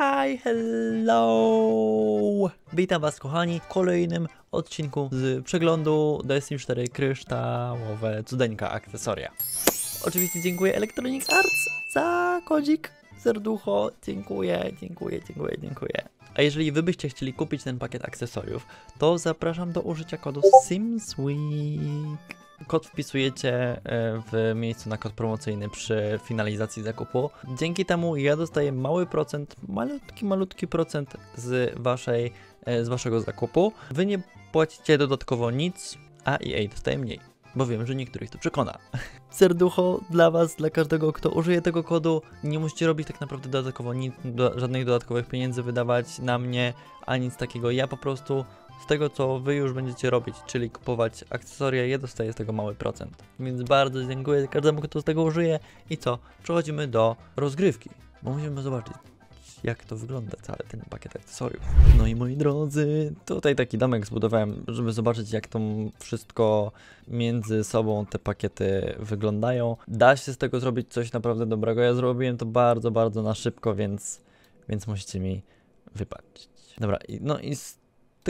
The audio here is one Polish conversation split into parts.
Hi, hello! Witam was kochani w kolejnym odcinku z przeglądu DSM 4 Kryształowe Cudeńka Akcesoria. Oczywiście dziękuję Electronic Arts za kodzik, serducho, dziękuję, dziękuję, dziękuję, dziękuję. A jeżeli wy byście chcieli kupić ten pakiet akcesoriów, to zapraszam do użycia kodu SIMSWEEK. Kod wpisujecie e, w miejscu na kod promocyjny przy finalizacji zakupu. Dzięki temu ja dostaję mały procent, malutki, malutki procent z, waszej, e, z waszego zakupu. Wy nie płacicie dodatkowo nic, a EA dostaje mniej, bo wiem, że niektórych to przekona. Serducho dla Was, dla każdego, kto użyje tego kodu. Nie musicie robić tak naprawdę dodatkowo nic, do, żadnych dodatkowych pieniędzy wydawać na mnie, a nic takiego. Ja po prostu z tego co Wy już będziecie robić, czyli kupować akcesoria, ja dostaję z tego mały procent. Więc bardzo dziękuję każdemu, kto z tego użyje. I co? Przechodzimy do rozgrywki, bo musimy zobaczyć, jak to wygląda cały ten pakiet akcesoriów. No i moi drodzy, tutaj taki domek zbudowałem, żeby zobaczyć jak to wszystko między sobą te pakiety wyglądają. Da się z tego zrobić coś naprawdę dobrego. Ja zrobiłem to bardzo, bardzo na szybko, więc, więc musicie mi wybaczyć. Dobra, no i z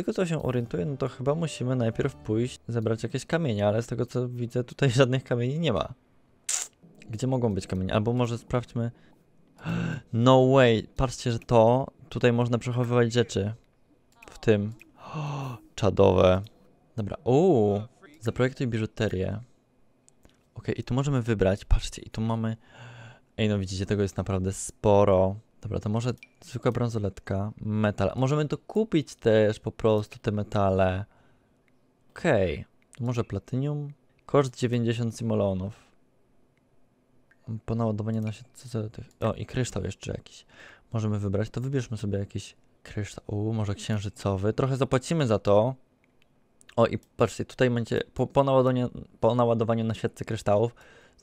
tego co się orientuję, no to chyba musimy najpierw pójść zebrać jakieś kamienie, ale z tego co widzę tutaj żadnych kamieni nie ma. Gdzie mogą być kamienie? Albo może sprawdźmy... No way! Patrzcie, że to... Tutaj można przechowywać rzeczy. W tym. czadowe. Dobra, uuu. Zaprojektuj biżuterię. Ok, i tu możemy wybrać. Patrzcie, i tu mamy... Ej, no widzicie, tego jest naprawdę sporo. Dobra, to może zwykła bransoletka, metal. Możemy to kupić też po prostu, te metale. Okej, okay. może platynium. Koszt 90 simolonów. Po naładowaniu na się... O, i kryształ jeszcze jakiś. Możemy wybrać, to wybierzmy sobie jakiś kryształ. U, może księżycowy. Trochę zapłacimy za to. O, i patrzcie, tutaj będzie po, po, naładowaniu, po naładowaniu na świadce kryształów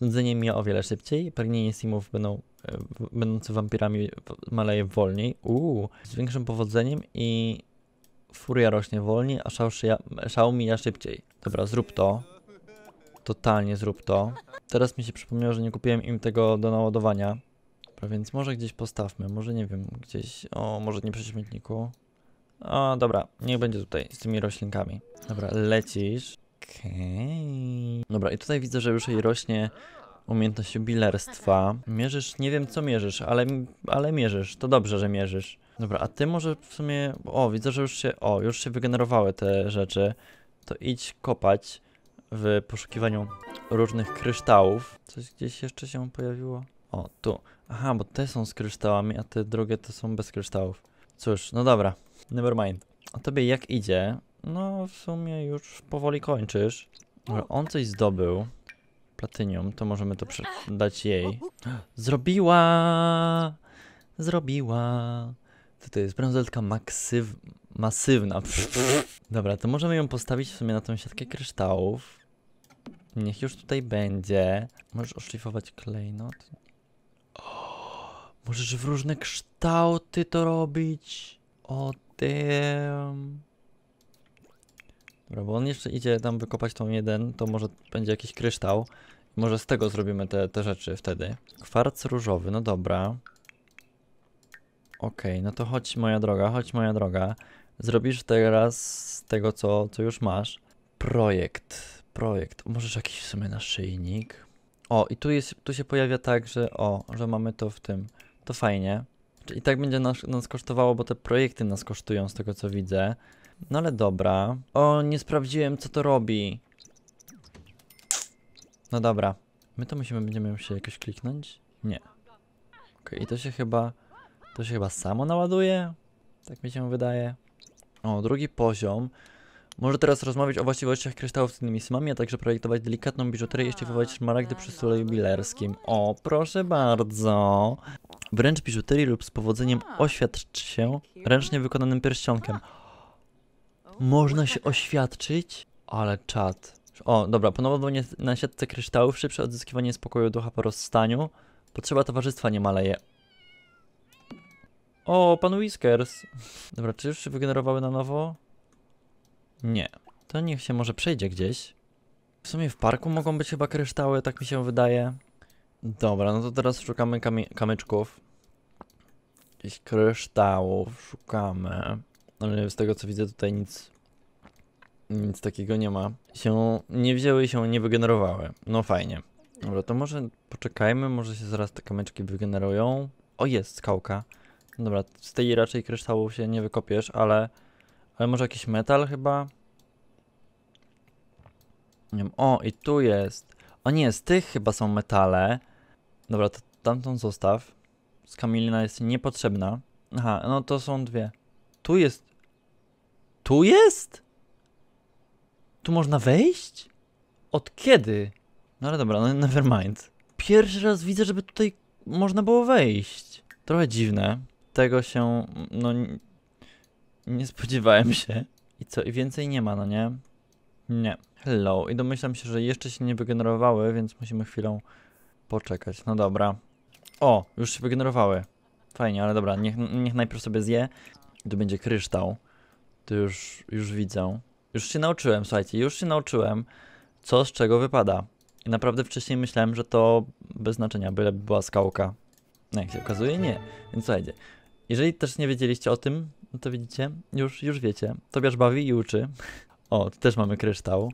Nudzenie mija o wiele szybciej, pragnienie simów będą, e, będący wampirami maleje wolniej. Uuu, z większym powodzeniem i furia rośnie wolniej, a szał, szyja, szał mija szybciej. Dobra, zrób to. Totalnie zrób to. Teraz mi się przypomniało, że nie kupiłem im tego do naładowania. Dobra, więc może gdzieś postawmy, może nie wiem, gdzieś, o, może nie przy śmietniku. O, dobra, niech będzie tutaj z tymi roślinkami. Dobra, lecisz. Okej. Okay. Dobra, i tutaj widzę, że już jej rośnie umiejętność jubilerstwa. Mierzysz, nie wiem co mierzysz, ale, ale mierzysz. To dobrze, że mierzysz. Dobra, a ty może w sumie... O, widzę, że już się... O, już się wygenerowały te rzeczy. To idź kopać w poszukiwaniu różnych kryształów. Coś gdzieś jeszcze się pojawiło? O, tu. Aha, bo te są z kryształami, a te drugie to są bez kryształów. Cóż, no dobra. Never mind. A tobie jak idzie? No, w sumie już powoli kończysz. On coś zdobył. Platynium, to możemy to dać jej. Zrobiła! Zrobiła! To jest bransoletka maksyw... masywna. Dobra, to możemy ją postawić w sumie na tą siatkę kryształów. Niech już tutaj będzie. Możesz oszlifować klejnot. możesz w różne kształty to robić. O tym. Dobra, bo on jeszcze idzie tam wykopać tą jeden, to może będzie jakiś kryształ. Może z tego zrobimy te, te rzeczy wtedy. Kwarc różowy, no dobra. Okej, okay, no to chodź moja droga, chodź moja droga. Zrobisz teraz z tego, co, co już masz. Projekt, projekt. Możesz jakiś w sumie naszyjnik. O, i tu, jest, tu się pojawia tak, że o, że mamy to w tym. To fajnie. I tak będzie nas, nas kosztowało, bo te projekty nas kosztują z tego, co widzę. No ale dobra. O, nie sprawdziłem co to robi. No dobra. My to musimy, będziemy się jakoś kliknąć? Nie. Okej, okay, to się chyba... To się chyba samo naładuje? Tak mi się wydaje. O, drugi poziom. Może teraz rozmawiać o właściwościach kryształów z innymi symami, a także projektować delikatną biżuterię i ściefować szmaragdy przy stole jubilerskim. O, proszę bardzo. Wręcz biżuterii lub z powodzeniem oświadcz się ręcznie wykonanym pierścionkiem. Można się oświadczyć, ale czad. O, dobra, ponownie na siatce kryształów, szybsze odzyskiwanie spokoju ducha po rozstaniu. Potrzeba towarzystwa nie maleje. O, pan Whiskers. Dobra, czy już się wygenerowały na nowo? Nie. To niech się może przejdzie gdzieś. W sumie w parku mogą być chyba kryształy, tak mi się wydaje. Dobra, no to teraz szukamy kamy kamyczków. Jakichś kryształów szukamy z tego co widzę tutaj nic, nic takiego nie ma, się nie wzięły i się nie wygenerowały. No fajnie. Dobra, to może poczekajmy, może się zaraz te kamyczki wygenerują. O, jest skałka. Dobra, z tej raczej kryształów się nie wykopiesz, ale... Ale może jakiś metal chyba? Nie wiem. O, i tu jest. O nie, z tych chyba są metale. Dobra, to tamtą zostaw. Skamilina jest niepotrzebna. Aha, no to są dwie. Tu jest. Tu jest? Tu można wejść? Od kiedy? No ale dobra, no nevermind. Pierwszy raz widzę, żeby tutaj można było wejść. Trochę dziwne. Tego się, no... Nie spodziewałem się. I co? I więcej nie ma, no nie? Nie. Hello. I domyślam się, że jeszcze się nie wygenerowały, więc musimy chwilę poczekać. No dobra. O, już się wygenerowały. Fajnie, ale dobra, niech, niech najpierw sobie zje. To tu będzie kryształ. To już, już widzę. Już się nauczyłem, słuchajcie, już się nauczyłem, co z czego wypada. I naprawdę wcześniej myślałem, że to bez znaczenia, byleby była skałka. No jak się okazuje, nie. Więc słuchajcie, jeżeli też nie wiedzieliście o tym, no to widzicie, już, już wiecie. Tobiasz bawi i uczy. O, tu też mamy kryształ.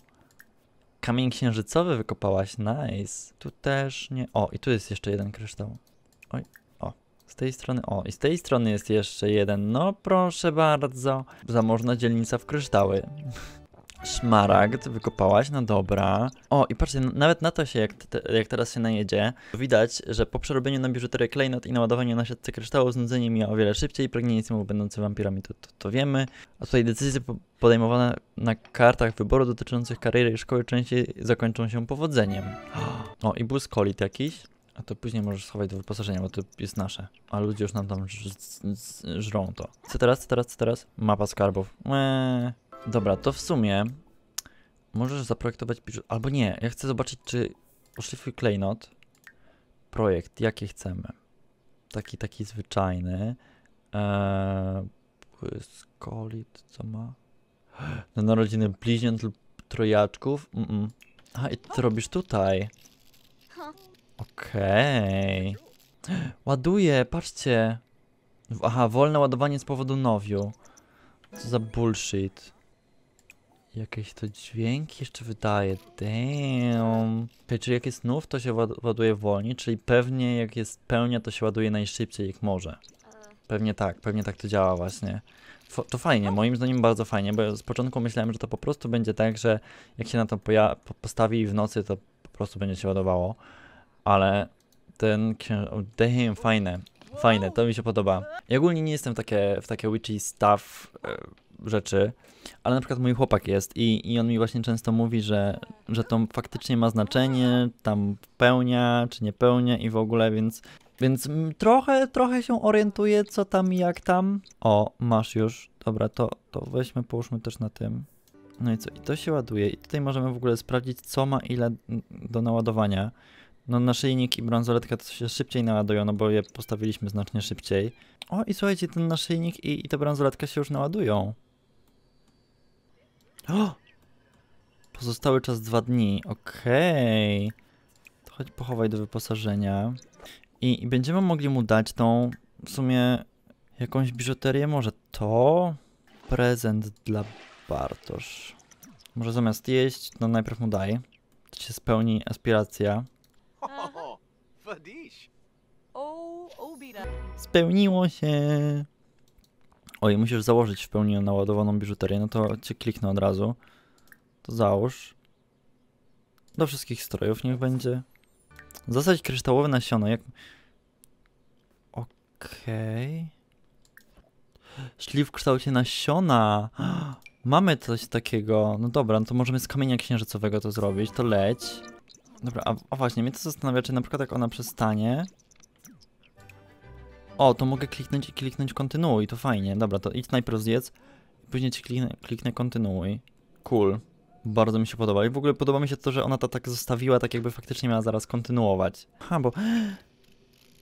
Kamień księżycowy wykopałaś, nice. Tu też nie... O, i tu jest jeszcze jeden kryształ. Oj, z tej strony, o i z tej strony jest jeszcze jeden, no proszę bardzo. Zamożna dzielnica w kryształy. Szmaragd wykopałaś, no dobra. O, i patrzcie, nawet na to się, jak, te, jak teraz się najedzie, widać, że po przerobieniu na biżuterię klejnot i naładowaniu na siatce kryształu znudzenie mija o wiele szybciej i pragnienie mu będący wampirami, to, to, to, wiemy. A tutaj decyzje podejmowane na kartach wyboru dotyczących kariery i szkoły częściej zakończą się powodzeniem. O, i błyskolit jakiś. A to później możesz schować do wyposażenia, bo to jest nasze. A ludzie już nam tam żrą to. Co teraz, co teraz, co teraz? Mapa skarbów. Eee. Dobra, to w sumie możesz zaprojektować biżu... Albo nie, ja chcę zobaczyć, czy oszlifuj klejnot. Projekt, jaki chcemy. Taki, taki zwyczajny. Eee, Skolit, co ma? Na narodziny bliźniąt lub trojaczków? Mm, -mm. A, i ty robisz tutaj. Okej. Okay. Ładuje, patrzcie. Aha, wolne ładowanie z powodu nowiu. Co za bullshit. Jakieś to dźwięki jeszcze wydaje. Damn. Okay, czyli jak jest nów, to się ładuje wolniej, czyli pewnie jak jest pełnia, to się ładuje najszybciej jak może. Pewnie tak, pewnie tak to działa właśnie. to fajnie, moim zdaniem bardzo fajnie, bo z początku myślałem, że to po prostu będzie tak, że jak się na to postawi w nocy, to po prostu będzie się ładowało ale ten oh, damn, fajne, fajne, to mi się podoba. Ja ogólnie nie jestem w takie, w takie witchy stuff e, rzeczy, ale na przykład mój chłopak jest i, i on mi właśnie często mówi, że, że to faktycznie ma znaczenie, tam pełnia czy nie pełnia i w ogóle, więc więc trochę, trochę się orientuję, co tam i jak tam. O, masz już. Dobra, to, to weźmy, połóżmy też na tym. No i co? I to się ładuje. I tutaj możemy w ogóle sprawdzić, co ma ile do naładowania. No naszyjnik i bransoletka to się szybciej naładują, no bo je postawiliśmy znacznie szybciej. O i słuchajcie, ten naszyjnik i, i ta bransoletka się już naładują. O! Pozostały czas dwa dni, okej. Okay. To chodź pochowaj do wyposażenia. I, I będziemy mogli mu dać tą, w sumie, jakąś biżuterię, może to? Prezent dla Bartosz. Może zamiast jeść, no najpierw mu daj. To się spełni aspiracja. O, Aha. Spełniło się. Oj, musisz założyć w pełni naładowaną biżuterię, no to cię kliknę od razu. To załóż. Do wszystkich strojów niech będzie. Zasadź kryształowe nasiona. jak... Okej... Okay. Szli w kształcie nasiona! Mamy coś takiego. No dobra, no to możemy z kamienia księżycowego to zrobić. To leć. Dobra, a, a właśnie, mnie to zastanawia, czy na przykład jak ona przestanie... O, to mogę kliknąć i kliknąć kontynuuj, to fajnie. Dobra, to idź najpierw zjedz, później ci kliknę, kliknę kontynuuj. Cool. Bardzo mi się podoba. I w ogóle podoba mi się to, że ona to tak zostawiła, tak jakby faktycznie miała zaraz kontynuować. Ha, bo...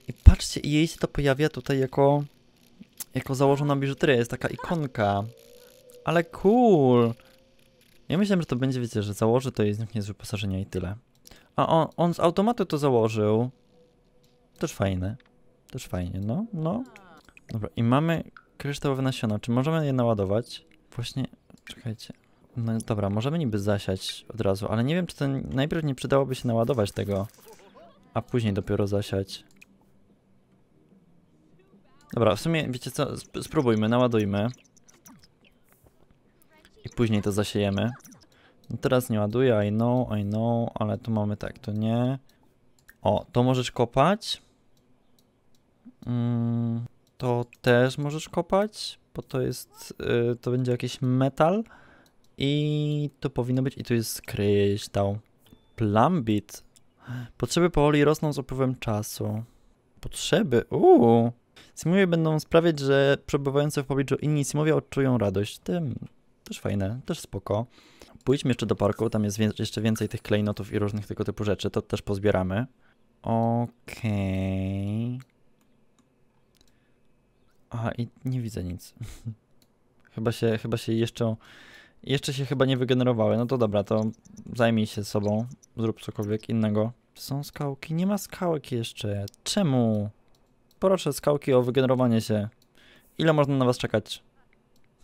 I patrzcie, jej się to pojawia tutaj jako... Jako założona biżuteria, jest taka ikonka. Ale cool! Ja myślałem, że to będzie, wiecie, że założy to i zniknie z wyposażenia i tyle. A on, on z automatu to założył. Też fajne. Też fajnie, no, no. Dobra, i mamy kryształowe nasiona. Czy możemy je naładować? Właśnie, czekajcie. No dobra, możemy niby zasiać od razu, ale nie wiem, czy to najpierw nie przydałoby się naładować tego, a później dopiero zasiać. Dobra, w sumie, wiecie co, Sp spróbujmy, naładujmy. I później to zasiejemy. No teraz nie ładuje, I know, I know, ale tu mamy tak, to nie. O, to możesz kopać. Mm, to też możesz kopać, bo to jest, yy, to będzie jakiś metal. I to powinno być, i tu jest kryształ. Plumbit. Potrzeby powoli rosną z upływem czasu. Potrzeby, uuu. Simowie będą sprawiać, że przebywający w pobliżu inni Simowie odczują radość. Tym też fajne, też spoko. Pójdźmy jeszcze do parku, tam jest wie jeszcze więcej tych klejnotów i różnych tego typu rzeczy, to też pozbieramy. Okej. Okay. Aha, i nie widzę nic. chyba się, chyba się jeszcze... Jeszcze się chyba nie wygenerowały. No to dobra, to zajmij się sobą. Zrób cokolwiek innego. Są skałki? Nie ma skałek jeszcze. Czemu? Proszę skałki o wygenerowanie się. Ile można na was czekać?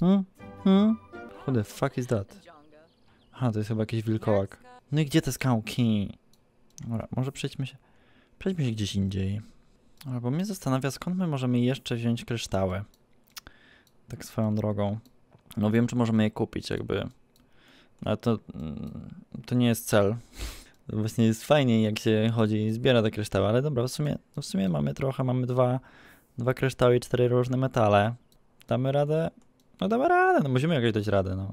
Hmm? Hmm? Who the fuck is that? Aha, to jest chyba jakiś wilkołak. No i gdzie te skałki? Dobra, może przejdźmy się... Przejdźmy się gdzieś indziej. Albo mnie zastanawia, skąd my możemy jeszcze wziąć kryształy. Tak swoją drogą. No wiem, czy możemy je kupić, jakby. Ale to, mm, to nie jest cel. To właśnie jest fajniej, jak się chodzi i zbiera te kryształy, ale dobra, w sumie, no w sumie mamy trochę, mamy dwa, dwa kryształy i cztery różne metale. Damy radę? No damy radę, no musimy jakoś dać radę, no.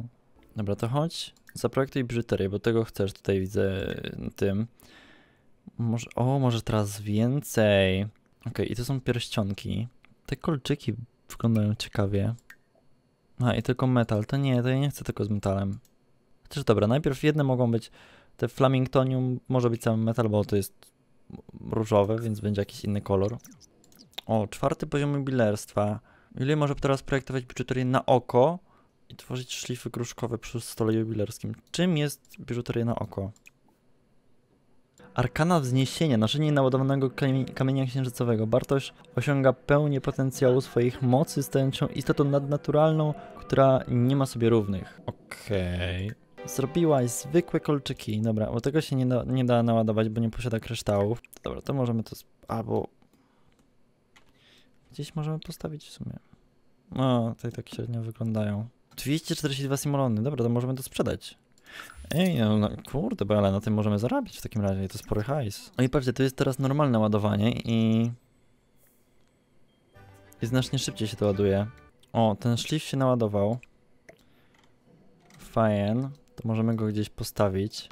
Dobra, to chodź, zaprojektuj brzyterię, bo tego chcesz tutaj widzę tym. Może, o, może teraz więcej. Ok, i to są pierścionki. Te kolczyki wyglądają ciekawie. A, i tylko metal. To nie, to ja nie chcę tylko z metalem. Chociaż dobra, najpierw jedne mogą być... Te flamingtonium może być sam metal, bo to jest różowe, więc będzie jakiś inny kolor. O, czwarty poziom jubilerstwa. Ile może teraz projektować biżuterię na oko i tworzyć szlify gruszkowe przy stole jubilerskim? Czym jest biżuteria na oko? Arkana wzniesienia, naszenie naładowanego kamienia księżycowego. Bartosz osiąga pełnię potencjału swoich mocy, stając się istotą nadnaturalną, która nie ma sobie równych. Okej. Okay. Zrobiłaś zwykłe kolczyki. Dobra, bo tego się nie da, nie da naładować, bo nie posiada kryształów. Dobra, to możemy to... albo Gdzieś możemy postawić w sumie. No, tutaj tak średnio wyglądają. 242 simulony, dobra, to możemy to sprzedać. Ej, no, no kurde, ale na tym możemy zarabiać w takim razie, to spory hajs. No i patrzcie, to jest teraz normalne ładowanie i... I znacznie szybciej się to ładuje. O, ten szlif się naładował. Fajen. to możemy go gdzieś postawić.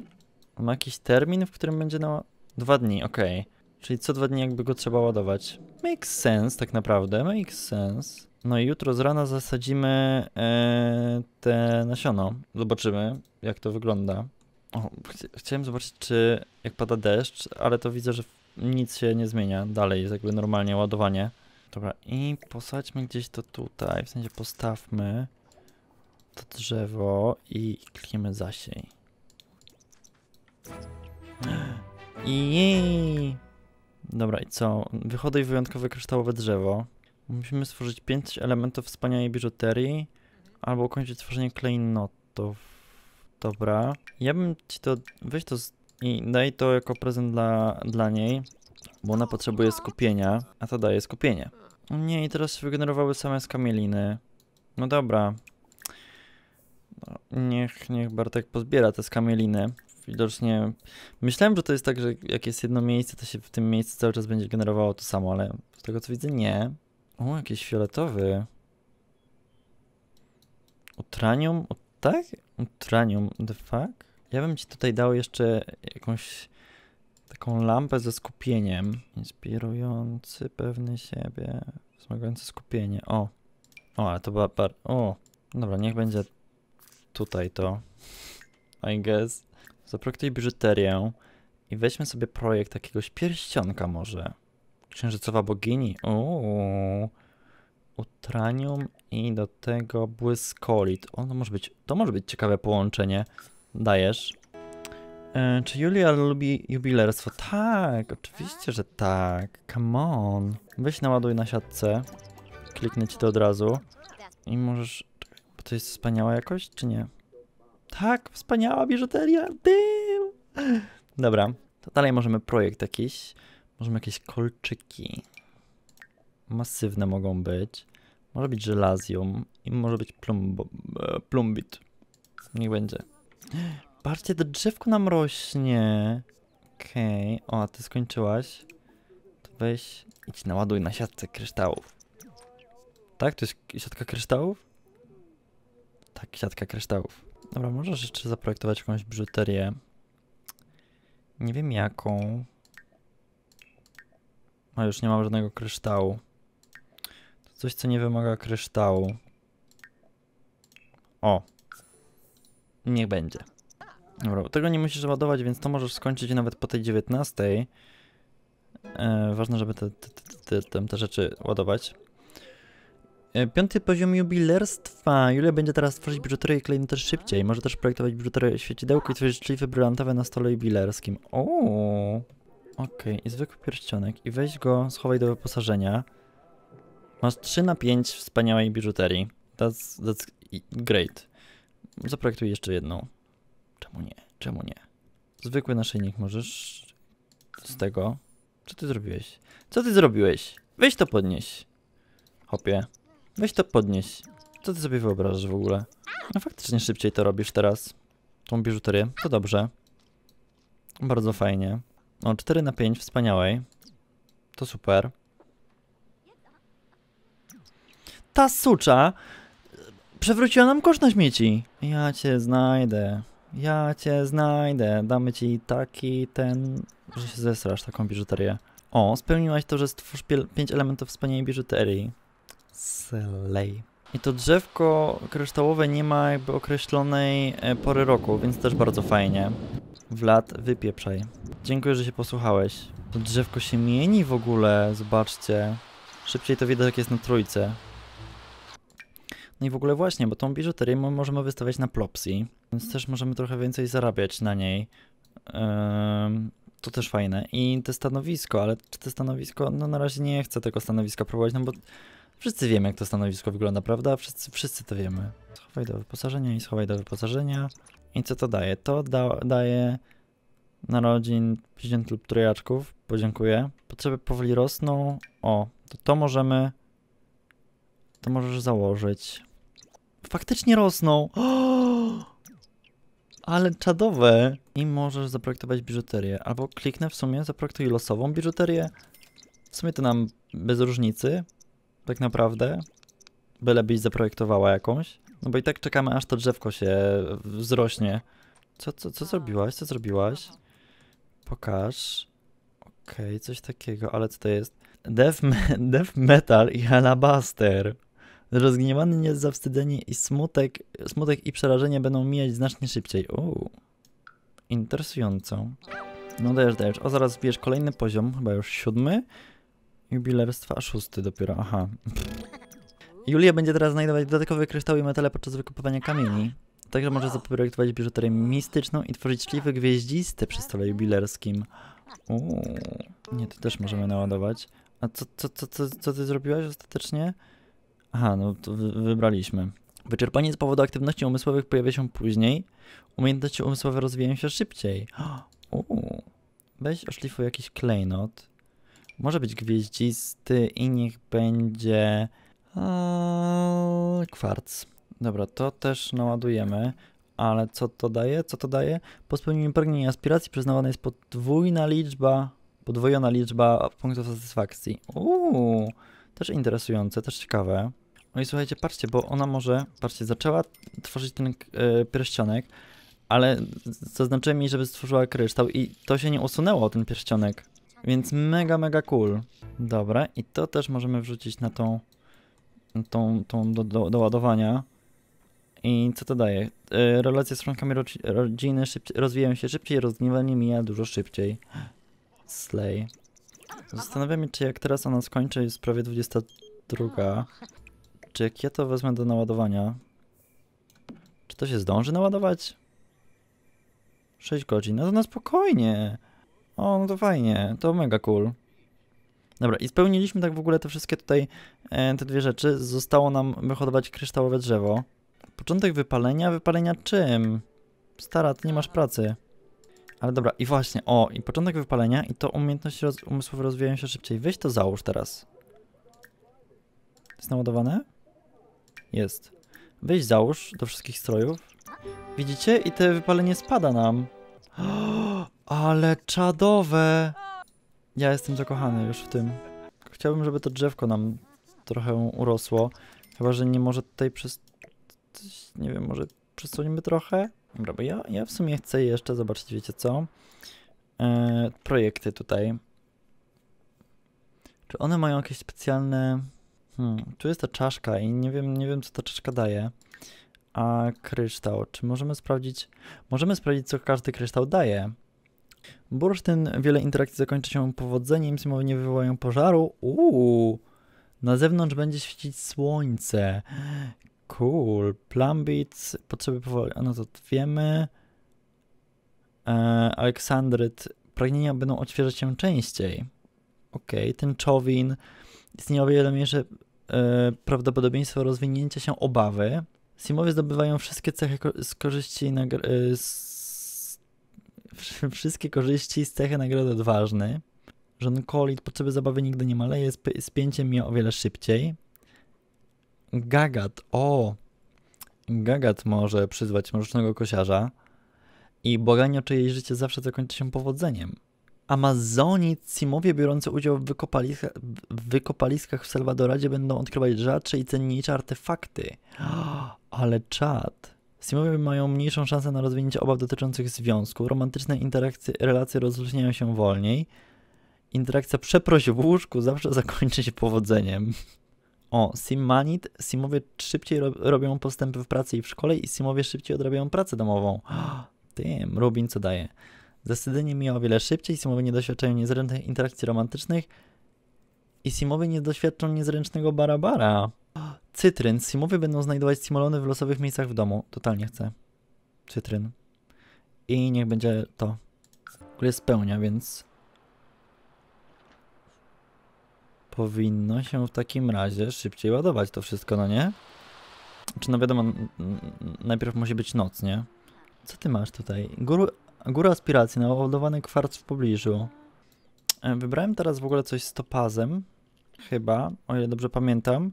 On ma jakiś termin, w którym będzie na... Dwa dni, okej. Okay. Czyli co dwa dni jakby go trzeba ładować. Makes sense tak naprawdę, makes sense. No i jutro z rana zasadzimy e, te nasiono. Zobaczymy jak to wygląda. O, chciałem zobaczyć czy jak pada deszcz, ale to widzę, że nic się nie zmienia. Dalej jest jakby normalnie ładowanie. Dobra, i posadźmy gdzieś to tutaj, w sensie postawmy to drzewo i klikniemy zasiej. I Dobra, i co? Wyhoduj wyjątkowe kryształowe drzewo. Musimy stworzyć 5 elementów wspaniałej biżuterii albo ukończyć tworzenie klejnotów. Dobra. Ja bym ci to... weź to z... i daj to jako prezent dla, dla niej, bo ona potrzebuje skupienia, a to daje skupienie. Nie, i teraz się wygenerowały same skamieliny. No dobra. No, niech, niech Bartek pozbiera te skamieliny widocznie myślałem, że to jest tak, że jak jest jedno miejsce, to się w tym miejscu cały czas będzie generowało to samo, ale z tego co widzę nie. O, jakiś fioletowy. Utranium, o, tak? Utranium, the fuck? Ja bym ci tutaj dał jeszcze jakąś taką lampę ze skupieniem. Inspirujący, pewny siebie, wzmagający skupienie. O, o, ale to była O, dobra, niech będzie tutaj to. I guess zaprojektuj biżuterię i weźmy sobie projekt jakiegoś pierścionka może. Księżycowa bogini. Uuu. Utranium i do tego błyskolit. O, to może być, to może być ciekawe połączenie. Dajesz. E, czy Julia lubi jubilerstwo? Tak, oczywiście, że tak. Come on. Weź naładuj na siatce. Kliknę ci to od razu. I możesz... Bo to jest wspaniała jakość, czy nie? Tak, wspaniała biżuteria. Dym. Dobra, to dalej możemy projekt jakiś. Możemy jakieś kolczyki. Masywne mogą być. Może być żelazium i może być plumbo, e, plumbit. Niech będzie. Patrzcie, to drzewko nam rośnie. Okej. Okay. O, a ty skończyłaś. To weź, idź naładuj na siatce kryształów. Tak? To jest siatka kryształów? Tak, siatka kryształów. Dobra, możesz jeszcze zaprojektować jakąś brzuterię. Nie wiem jaką. A już nie mam żadnego kryształu. To coś, co nie wymaga kryształu. O. Niech będzie. Dobra, tego nie musisz ładować, więc to możesz skończyć nawet po tej 19. E, ważne, żeby te, te, te, te, te rzeczy ładować. E, piąty poziom jubilerstwa. Julia będzie teraz tworzyć biżuterię i klejnoty szybciej. Może też projektować biżuterię świecidełko i tworzyć szlify brylantowe na stole jubilerskim. O, Okej, okay. i zwykły pierścionek. I weź go, schowaj do wyposażenia. Masz 3 na 5 wspaniałej biżuterii. That's, that's great. Zaprojektuj jeszcze jedną. Czemu nie? Czemu nie? Zwykły naszyjnik możesz z tego. Co ty zrobiłeś? Co ty zrobiłeś? Weź to podnieś. Hopie. Weź to podnieś. Co ty sobie wyobrażasz w ogóle? No faktycznie szybciej to robisz teraz. Tą biżuterię. To dobrze. Bardzo fajnie. O, 4 na 5, wspaniałej. To super. Ta sucza przewróciła nam kosz na śmieci. Ja cię znajdę. Ja cię znajdę. Damy ci taki ten, że się zesrasz taką biżuterię. O, spełniłaś to, że stwórz pięć elementów wspaniałej biżuterii. Slay. I to drzewko kryształowe nie ma jakby określonej e, pory roku, więc też bardzo fajnie. W lat wypieprzaj. Dziękuję, że się posłuchałeś. To drzewko się mieni w ogóle, zobaczcie. Szybciej to widać jak jest na trójce. No i w ogóle właśnie, bo tą biżuterię możemy wystawiać na Plopsy, więc też możemy trochę więcej zarabiać na niej. Ehm, to też fajne. I to stanowisko, ale czy to stanowisko, no na razie nie chcę tego stanowiska prowadzić, no bo Wszyscy wiemy, jak to stanowisko wygląda, prawda? Wszyscy, wszyscy to wiemy. Schowaj do wyposażenia i schowaj do wyposażenia. I co to daje? To da, daje narodzin pięć lub trojaczków. Podziękuję. Potrzeby powoli rosną. O, to to możemy... To możesz założyć. Faktycznie rosną! O! Ale czadowe! I możesz zaprojektować biżuterię. Albo kliknę w sumie, zaprojektuj losową biżuterię. W sumie to nam bez różnicy tak naprawdę, byś zaprojektowała jakąś. No bo i tak czekamy, aż to drzewko się wzrośnie. Co, co, co zrobiłaś? Co zrobiłaś? Pokaż. Okej, okay, coś takiego, ale co to jest? Death, me death Metal i Alabaster. Rozgniewany nie zawstydzenie i smutek, smutek i przerażenie będą mijać znacznie szybciej. Uuu. Interesująco. No dajesz, dajesz. O, zaraz wiesz kolejny poziom, chyba już siódmy. Jubilerstwa? Szósty dopiero, aha. Julia będzie teraz znajdować dodatkowe kryształy i metale podczas wykupowania kamieni. Także może zaprojektować biżuterię mistyczną i tworzyć szlify gwieździste przy stole jubilerskim. Uuu, nie, to też możemy naładować. A co, co, co, co, co ty zrobiłaś ostatecznie? Aha, no to wybraliśmy. Wyczerpanie z powodu aktywności umysłowych pojawia się później. Umiejętności umysłowe rozwijają się szybciej. Uuu. Weź oszlifuj jakiś klejnot może być gwieździsty i niech będzie eee, kwarc. Dobra, to też naładujemy, ale co to daje? Co to daje? Po spełnieniu pragnienia aspiracji przyznawana jest podwójna liczba, podwojona liczba punktów satysfakcji. Uuu, też interesujące, też ciekawe. No i słuchajcie, patrzcie, bo ona może, patrzcie, zaczęła tworzyć ten yy, pierścionek, ale zaznaczyłem jej, żeby stworzyła kryształ i to się nie usunęło, ten pierścionek. Więc mega, mega cool. Dobra, i to też możemy wrzucić na tą, tą, tą do, do, do ładowania. I co to daje? E, relacje z członkami rodziny szybciej, rozwijają się szybciej, rozgniewanie mija dużo szybciej. Slay. Zastanawiam się, czy jak teraz ona skończy, jest prawie 22. Czy jak ja to wezmę do naładowania? Czy to się zdąży naładować? 6 godzin. No to na spokojnie. O, no to fajnie, to mega cool. Dobra, i spełniliśmy tak w ogóle te wszystkie tutaj, e, te dwie rzeczy. Zostało nam wyhodować kryształowe drzewo. Początek wypalenia, wypalenia czym? Stara, ty nie masz pracy. Ale dobra, i właśnie, o, i początek wypalenia i to umiejętności roz umysłów rozwijają się szybciej. Weź to załóż teraz. Jest naładowane? Jest. Weź załóż do wszystkich strojów. Widzicie? I te wypalenie spada nam. O! Ale czadowe! Ja jestem zakochany już w tym. Chciałbym, żeby to drzewko nam trochę urosło. Chyba, że nie może tutaj przez... Nie wiem, może przesuniemy trochę? Dobra, bo ja, ja w sumie chcę jeszcze zobaczyć, wiecie co? Eee, projekty tutaj. Czy one mają jakieś specjalne... Hmm, tu jest ta czaszka i nie wiem, nie wiem co ta czaszka daje. A kryształ, czy możemy sprawdzić... Możemy sprawdzić, co każdy kryształ daje. Bursztyn, wiele interakcji zakończy się powodzeniem, zimowe nie wywołają pożaru. Uuu, na zewnątrz będzie świecić słońce. Cool. Plumbit, potrzeby powoli, no to wiemy. E, Aleksandryt, pragnienia będą odświeżać się częściej. Okej, okay. tęczowin, istnieje o wiele mniejsze e, prawdopodobieństwo rozwinięcia się obawy. Simowie zdobywają wszystkie cechy z korzyści na, e, z wszystkie korzyści z cechy nagrody odważny. żonkolid potrzeby zabawy nigdy nie maleje, spięcie mnie o wiele szybciej. Gagat, o! Gagat może przyzwać mrocznego kosiarza i bogani o czyjeś życie zawsze zakończy się powodzeniem. Amazoni, Cimowie biorący udział w, wykopaliska, w wykopaliskach w Salwadoradzie będą odkrywać rzadsze i cenniejsze artefakty. Ale czad. Simowie mają mniejszą szansę na rozwinięcie obaw dotyczących związku, romantyczne interakcje, relacje rozluźniają się wolniej, interakcja przeproś w łóżku zawsze zakończy się powodzeniem. O, Simmanit, Simowie szybciej robią postępy w pracy i w szkole i Simowie szybciej odrabiają pracę domową. Oh, Rubin co daje. Zdecydowanie mija o wiele szybciej, Simowie nie doświadczają niezręcznych interakcji romantycznych i Simowie nie doświadczą niezręcznego barabara. Cytryn. Simowie będą znajdować simolony w losowych miejscach w domu. Totalnie chcę. Cytryn. I niech będzie to. ogóle spełnia, więc... Powinno się w takim razie szybciej ładować to wszystko, no nie? Czy no wiadomo, najpierw musi być noc, nie? Co ty masz tutaj? Góry, góra aspiracji, naładowany no, kwarc w pobliżu. E, wybrałem teraz w ogóle coś z topazem, chyba, o ile dobrze pamiętam.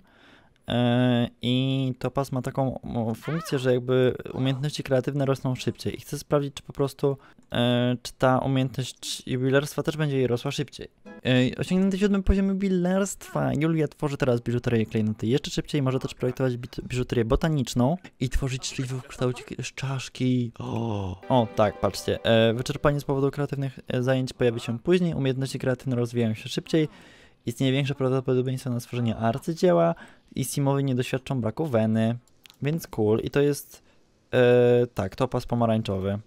E, I to pas ma taką funkcję, że jakby umiejętności kreatywne rosną szybciej. I chcę sprawdzić, czy po prostu e, czy ta umiejętność jubilerstwa też będzie jej rosła szybciej. E, osiągnięty siódmy poziom jubilerstwa. Julia tworzy teraz biżuterię klejnoty jeszcze szybciej. Może też projektować biżuterię botaniczną i tworzyć szlify w kształcie czaszki. o tak, patrzcie. Wyczerpanie z powodu kreatywnych zajęć pojawi się później. Umiejętności kreatywne rozwijają się szybciej. Istnieje większe prawdopodobieństwo na stworzenie arcydzieła i Steamowi nie doświadczą braku weny. Więc cool. I to jest... E, tak, tak, pas pomarańczowy.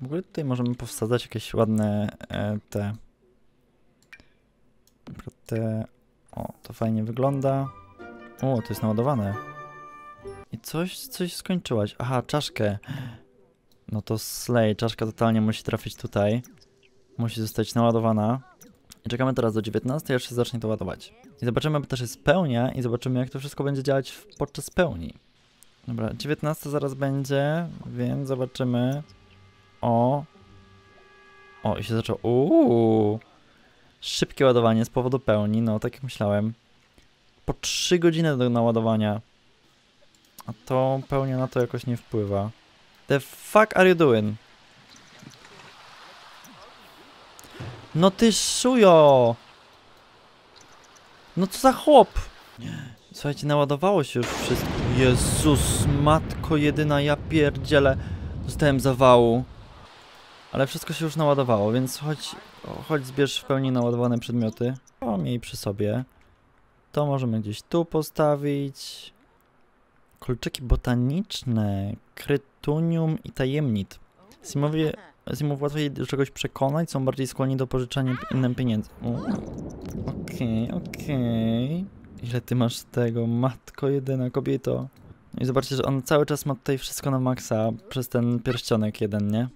W ogóle tutaj możemy powsadzać jakieś ładne e, te... te... O, to fajnie wygląda. O, to jest naładowane. I coś, coś skończyłaś. Aha, czaszkę. No to slej, czaszka totalnie musi trafić tutaj. Musi zostać naładowana. I czekamy teraz do 19, aż się zacznie to ładować. I zobaczymy, jak to się spełnia i zobaczymy, jak to wszystko będzie działać podczas pełni. Dobra, 19 zaraz będzie, więc zobaczymy. O. O, i się zaczęło. Uuu. Szybkie ładowanie z powodu pełni, no tak jak myślałem. Po 3 godziny do naładowania. A to pełnia na to jakoś nie wpływa. The fuck are you doing? No ty szujo! No co za chłop! Słuchajcie, naładowało się już wszystko. Jezus, matko jedyna, ja pierdzielę. Dostałem zawału. Ale wszystko się już naładowało, więc chodź, chodź zbierz w pełni naładowane przedmioty. O, miej przy sobie. To możemy gdzieś tu postawić. Kolczyki botaniczne, krytunium i tajemnit. Simowie jest im łatwiej do czegoś przekonać, są bardziej skłonni do pożyczania innym pieniędzy. Okej, okay, okej. Okay. Ile ty masz tego, matko jedyna, kobieto. No I zobaczcie, że on cały czas ma tutaj wszystko na maksa przez ten pierścionek jeden, nie?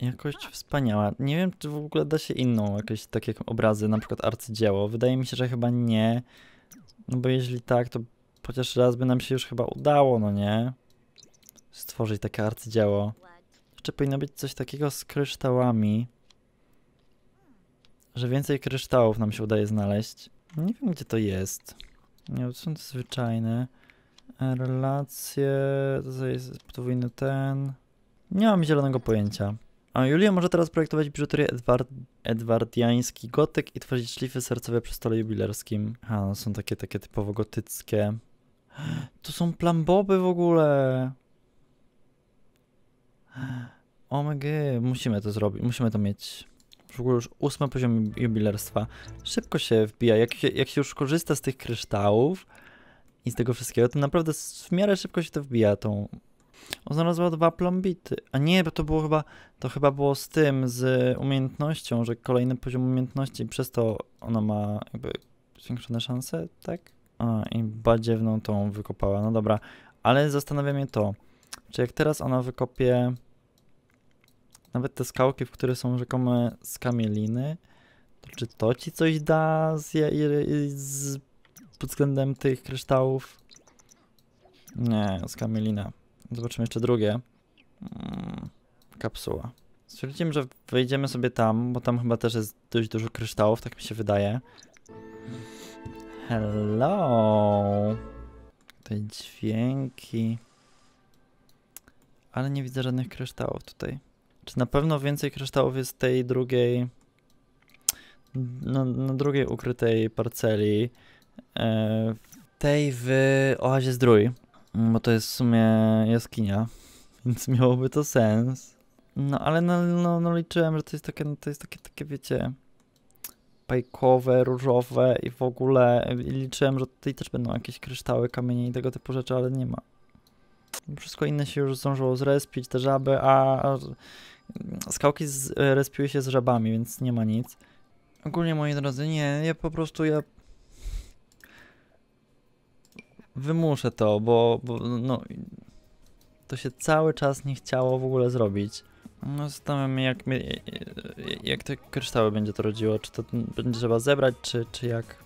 Jakość wspaniała. Nie wiem, czy w ogóle da się inną, jakieś takie obrazy, na przykład arcydzieło. Wydaje mi się, że chyba nie. No bo jeśli tak, to chociaż raz by nam się już chyba udało, no nie? Stworzyć takie arcydzieło. Czy powinno być coś takiego z kryształami, że więcej kryształów nam się udaje znaleźć. Nie wiem, gdzie to jest. Nie, są zwyczajne. Relacje, to jest podwójny ten. Nie mam zielonego pojęcia. A Julia może teraz projektować biżuterię edward, edwardiański gotyk i tworzyć szlify sercowe przy stole jubilerskim. A, no są takie, takie typowo gotyckie. To są plamboby w ogóle. OMG, musimy to zrobić, musimy to mieć. W ogóle już ósmy poziom jubilerstwa. Szybko się wbija, jak się, jak się już korzysta z tych kryształów i z tego wszystkiego, to naprawdę w miarę szybko się to wbija tą... O, znalazła dwa plombity. A nie, bo to było chyba, to chyba było z tym, z umiejętnością, że kolejny poziom umiejętności, przez to ona ma jakby zwiększone szanse, tak? A, i badziewną tą wykopała, no dobra. Ale zastanawia mnie to, czy jak teraz ona wykopie nawet te skałki, w które są rzekome skamieliny, to czy to ci coś da z, z pod względem tych kryształów? Nie, skamielina. Zobaczymy jeszcze drugie. Mm, kapsuła. Stwierdzimy, że wejdziemy sobie tam, bo tam chyba też jest dość dużo kryształów, tak mi się wydaje. Hello! Te dźwięki... Ale nie widzę żadnych kryształów tutaj. Czy na pewno więcej kryształów jest tej drugiej... Na, no, na drugiej ukrytej parceli. E, tej w Oazie Zdrój. Bo to jest w sumie jaskinia. Więc miałoby to sens. No ale no, no, no liczyłem, że to jest takie, no, to jest takie, takie wiecie pajkowe, różowe i w ogóle I liczyłem, że tutaj też będą jakieś kryształy, kamienie i tego typu rzeczy, ale nie ma. Wszystko inne się już zdążyło zrespić, te żaby, a skałki zrespiły się z żabami, więc nie ma nic. Ogólnie, moi drodzy, nie, ja po prostu, ja wymuszę to, bo, bo, no, to się cały czas nie chciało w ogóle zrobić. No zastanawiam się, jak, jak te kryształy będzie to rodziło, czy to będzie trzeba zebrać, czy, czy jak.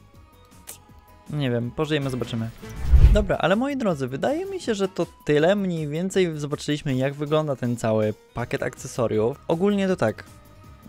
Nie wiem, pożyjemy, zobaczymy. Dobra, ale moi drodzy, wydaje mi się, że to tyle. Mniej więcej zobaczyliśmy, jak wygląda ten cały pakiet akcesoriów. Ogólnie to tak.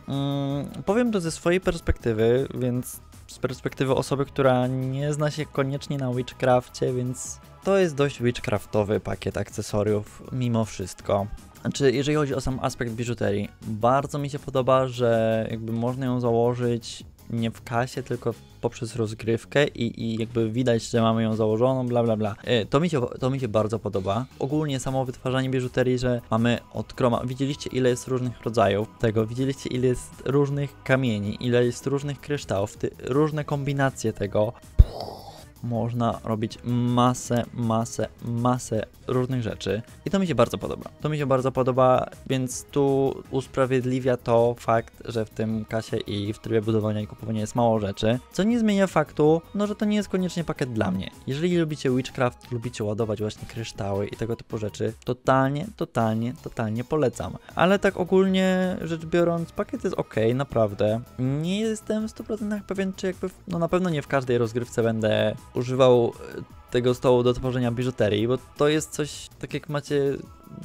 Mm, powiem to ze swojej perspektywy, więc z perspektywy osoby, która nie zna się koniecznie na Witchcrafcie, więc to jest dość Witchcraftowy pakiet akcesoriów, mimo wszystko. Znaczy, jeżeli chodzi o sam aspekt biżuterii, bardzo mi się podoba, że jakby można ją założyć nie w kasie, tylko poprzez rozgrywkę i, i jakby widać, że mamy ją założoną, bla bla bla. E, to mi się, to mi się bardzo podoba. Ogólnie samo wytwarzanie biżuterii, że mamy od kroma, widzieliście ile jest różnych rodzajów tego, widzieliście ile jest różnych kamieni, ile jest różnych kryształów, ty, różne kombinacje tego. Puh można robić masę, masę, masę różnych rzeczy i to mi się bardzo podoba. To mi się bardzo podoba, więc tu usprawiedliwia to fakt, że w tym kasie i w trybie budowania i kupowania jest mało rzeczy, co nie zmienia faktu, no że to nie jest koniecznie pakiet dla mnie. Jeżeli lubicie Witchcraft, lubicie ładować właśnie kryształy i tego typu rzeczy, totalnie, totalnie, totalnie polecam. Ale tak ogólnie rzecz biorąc, pakiet jest ok, naprawdę. Nie jestem 100% pewien, czy jakby, no na pewno nie w każdej rozgrywce będę używał e, tego stołu do tworzenia biżuterii, bo to jest coś, tak jak macie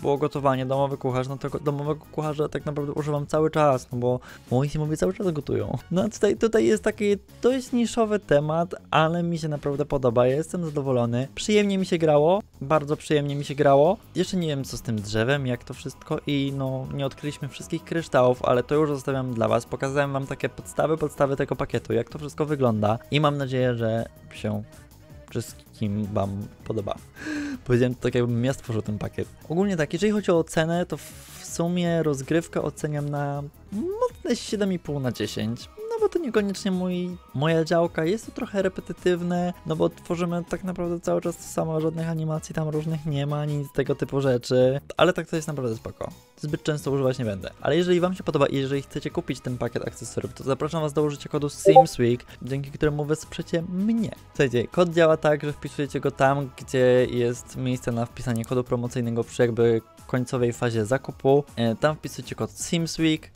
było gotowanie, domowy kucharz, no tego domowego kucharza tak naprawdę używam cały czas, no bo moi simowie cały czas gotują. No tutaj, tutaj jest taki dość niszowy temat, ale mi się naprawdę podoba, ja jestem zadowolony. Przyjemnie mi się grało, bardzo przyjemnie mi się grało. Jeszcze nie wiem co z tym drzewem, jak to wszystko i no nie odkryliśmy wszystkich kryształów, ale to już zostawiam dla was. Pokazałem wam takie podstawy, podstawy tego pakietu, jak to wszystko wygląda i mam nadzieję, że się wszystkim Wam podoba. Powiedziałem to tak, jakbym ja stworzył ten pakiet. Ogólnie tak, jeżeli chodzi o ocenę, to w sumie rozgrywkę oceniam na mocne no, 7,5 na 10 bo to niekoniecznie mój, moja działka. Jest to trochę repetytywne, no bo tworzymy tak naprawdę cały czas to samo, żadnych animacji tam różnych nie ma, nic tego typu rzeczy, ale tak to jest naprawdę spoko. Zbyt często używać nie będę. Ale jeżeli Wam się podoba i jeżeli chcecie kupić ten pakiet akcesoriów, to zapraszam Was do użycia kodu SIMSWEEK, dzięki któremu wesprzecie mnie. Słuchajcie, kod działa tak, że wpisujecie go tam, gdzie jest miejsce na wpisanie kodu promocyjnego przy jakby końcowej fazie zakupu. E, tam wpisujecie kod SIMSWEEK,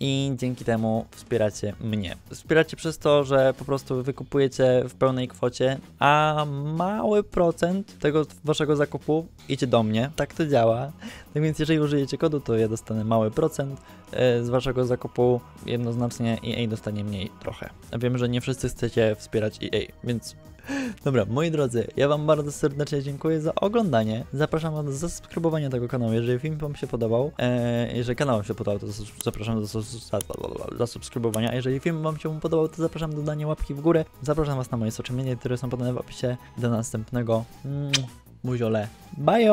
i dzięki temu wspieracie mnie. Wspieracie przez to, że po prostu wykupujecie w pełnej kwocie, a mały procent tego waszego zakupu idzie do mnie. Tak to działa. Tak więc jeżeli użyjecie kodu, to ja dostanę mały procent e, z waszego zakupu jednoznacznie EA dostanie mniej trochę. Wiem, że nie wszyscy chcecie wspierać EA, więc Dobra, moi drodzy, ja wam bardzo serdecznie dziękuję za oglądanie. Zapraszam was do zasubskrybowania tego kanału, jeżeli film wam się podobał. E, jeżeli kanał wam się podobał, to zapraszam do zasubskrybowania. A jeżeli film wam się podobał, to zapraszam do dania łapki w górę. Zapraszam was na moje social media, które są podane w opisie. Do następnego. Muziole. Bajo!